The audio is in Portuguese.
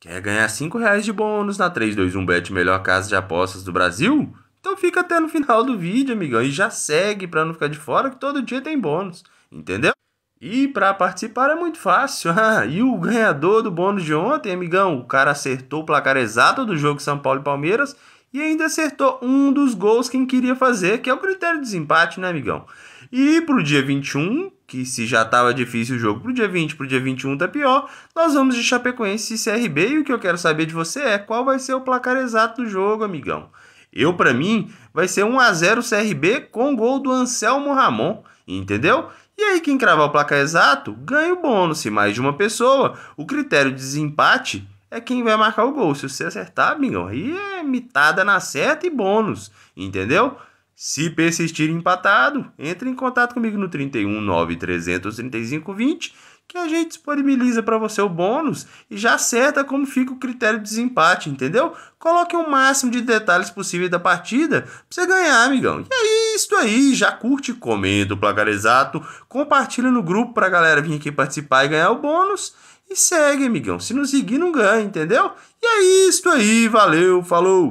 Quer ganhar 5 reais de bônus na 321bet, melhor casa de apostas do Brasil? Então fica até no final do vídeo, amigão, e já segue para não ficar de fora que todo dia tem bônus, entendeu? E para participar é muito fácil. Ah, e o ganhador do bônus de ontem, amigão, o cara acertou o placar exato do jogo São Paulo e Palmeiras e ainda acertou um dos gols que queria fazer, que é o critério de desempate, né, amigão? E pro dia 21, que se já estava difícil o jogo para o dia 20, para o dia 21 tá pior. Nós vamos de Chapecoense e CRB e o que eu quero saber de você é qual vai ser o placar exato do jogo, amigão. Eu, para mim, vai ser 1 a 0 CRB com gol do Anselmo Ramon, entendeu? E aí quem cravar o placar exato ganha o bônus, se mais de uma pessoa. O critério de desempate é quem vai marcar o gol. Se você acertar, amigão, aí é mitada na certa e bônus, entendeu? Se persistir empatado, entre em contato comigo no 31 9 20, que a gente disponibiliza para você o bônus e já acerta como fica o critério de desempate, entendeu? Coloque o máximo de detalhes possível da partida para você ganhar, amigão. E é isso aí, já curte, comenta o placar exato, compartilha no grupo para a galera vir aqui participar e ganhar o bônus. E segue, amigão. Se não seguir, não ganha, entendeu? E é isso aí. Valeu, falou!